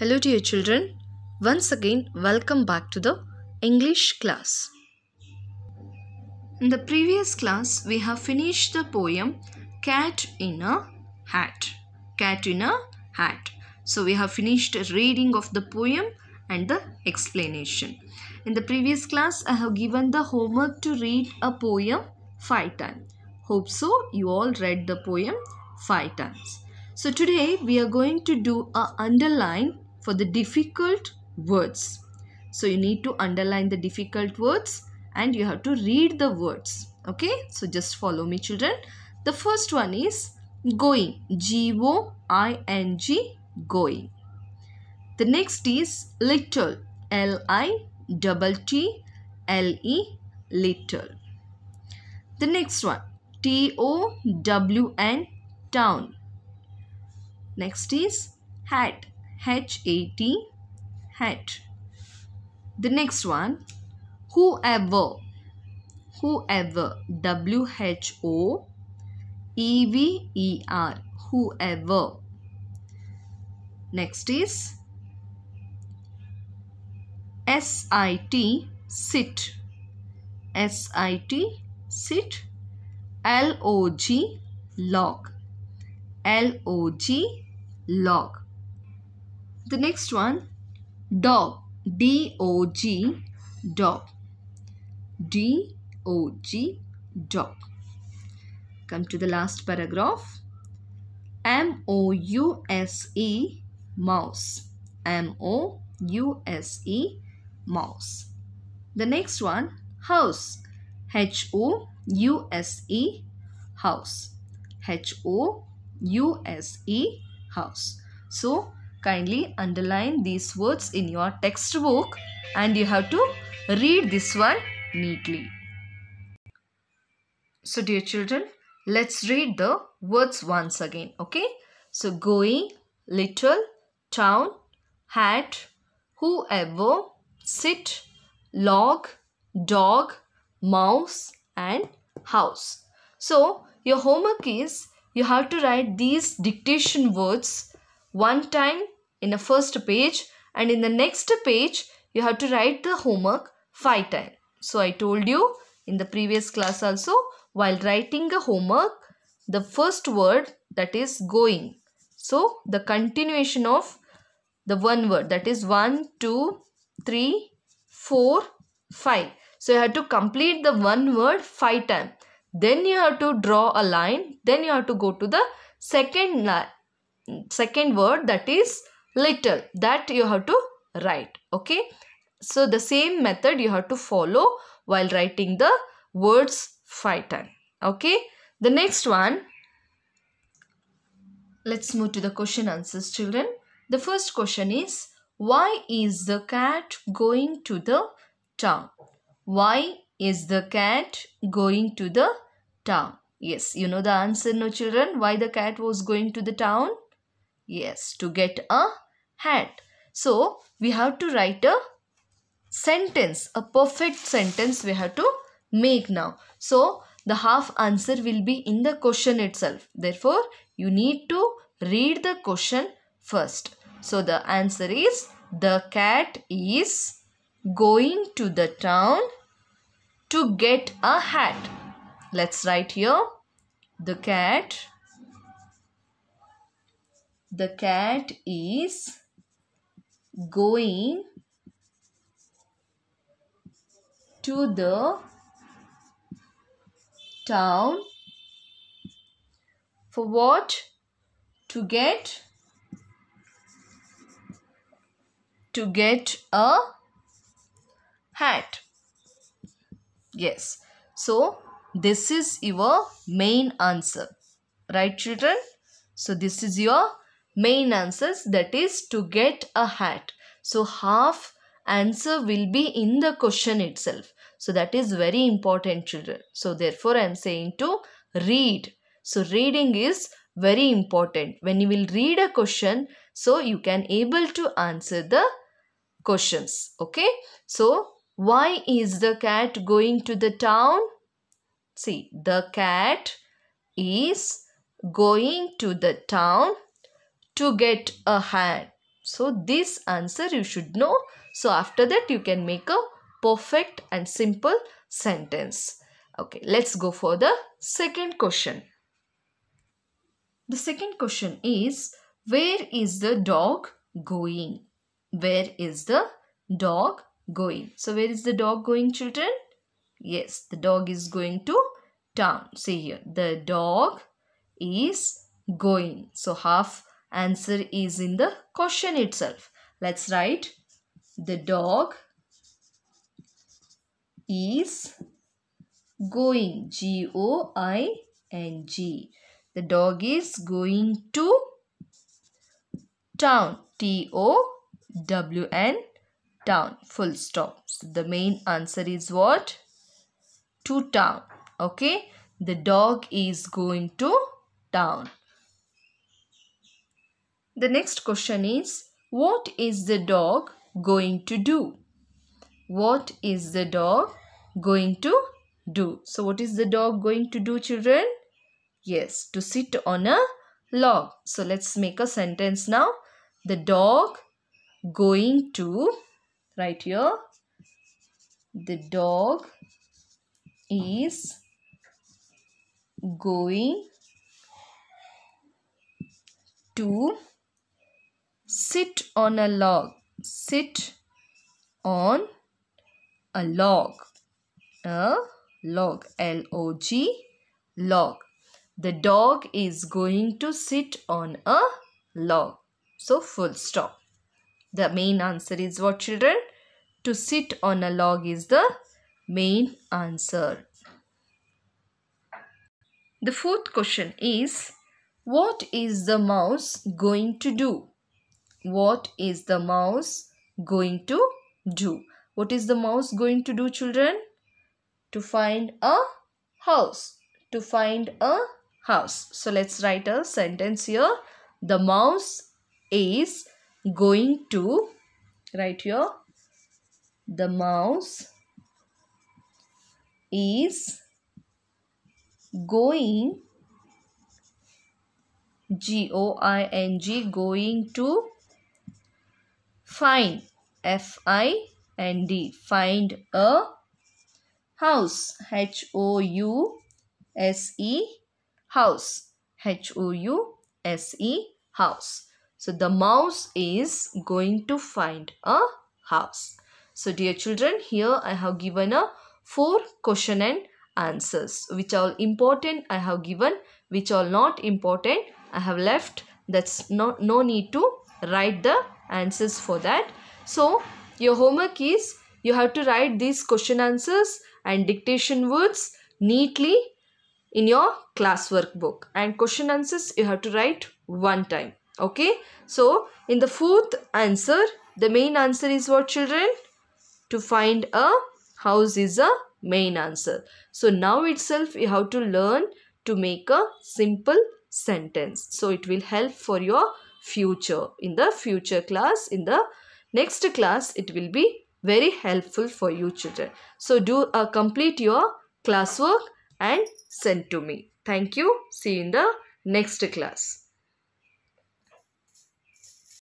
Hello dear children. Once again welcome back to the English class. In the previous class we have finished the poem Cat in a Hat. Cat in a Hat. So we have finished reading of the poem and the explanation. In the previous class I have given the homework to read a poem 5 times. Hope so you all read the poem 5 times. So today we are going to do a underline for the difficult words. So you need to underline the difficult words and you have to read the words. Okay, so just follow me children. The first one is going. G-O-I-N-G going. The next is little. L-I-T-T-L-E little. The next one. T-O-W-N town. Next is hat. H-A-T, hat. The next one, whoever, whoever, W-H-O-E-V-E-R, whoever. Next is S-I-T, sit, S-I-T, sit, L-O-G, log, L-O-G, log. The next one, dog. D-O-G, dog. D-O-G, dog. Come to the last paragraph. M-O-U-S-E, mouse. M-O-U-S-E, mouse. The next one, house. H-O-U-S-E, house. H-O-U-S-E, house. So, Kindly underline these words in your textbook and you have to read this one neatly. So dear children, let's read the words once again, okay? So going, little, town, hat, whoever, sit, log, dog, mouse and house. So your homework is you have to write these dictation words one time in the first page and in the next page you have to write the homework five times. So I told you in the previous class also while writing a homework the first word that is going. So the continuation of the one word that is one, two, three, four, five. So you have to complete the one word five times. Then you have to draw a line. Then you have to go to the second line second word that is little that you have to write okay so the same method you have to follow while writing the words phaeton okay the next one let's move to the question answers children the first question is why is the cat going to the town why is the cat going to the town yes you know the answer no children why the cat was going to the town Yes, to get a hat. So, we have to write a sentence, a perfect sentence we have to make now. So, the half answer will be in the question itself. Therefore, you need to read the question first. So, the answer is the cat is going to the town to get a hat. Let's write here. The cat the cat is going to the town for what? To get to get a hat. Yes. So, this is your main answer. Right children? So, this is your main answers that is to get a hat. So half answer will be in the question itself. So that is very important children. So therefore I am saying to read. So reading is very important. When you will read a question, so you can able to answer the questions. Okay. So why is the cat going to the town? See, the cat is going to the town to get a hand. So this answer you should know. So after that you can make a perfect and simple sentence. Okay, let's go for the second question. The second question is where is the dog going? Where is the dog going? So where is the dog going children? Yes, the dog is going to town. See here, the dog is going. So half Answer is in the question itself. Let's write the dog is going G O I N G. The dog is going to town T O W N town full stop. So the main answer is what? To town. Okay. The dog is going to town. The next question is What is the dog going to do? What is the dog going to do? So, what is the dog going to do, children? Yes, to sit on a log. So, let's make a sentence now. The dog going to, right here, the dog is going to sit on a log sit on a log a log l o g log the dog is going to sit on a log so full stop the main answer is what children to sit on a log is the main answer the fourth question is what is the mouse going to do what is the mouse going to do? What is the mouse going to do children? To find a house. To find a house. So let's write a sentence here. The mouse is going to, write here, the mouse is going G-O-I-N-G going to Find, F-I-N-D, find a house, H-O-U-S-E, house, H-O-U-S-E, house. So the mouse is going to find a house. So dear children, here I have given a four question and answers. Which are important I have given, which are not important I have left. That's not no need to write the answers for that. So your homework is you have to write these question answers and dictation words neatly in your class workbook. and question answers you have to write one time okay so in the fourth answer the main answer is what children to find a house is a main answer so now itself you have to learn to make a simple sentence so it will help for your future in the future class in the next class it will be very helpful for you children so do uh, complete your classwork and send to me thank you see you in the next class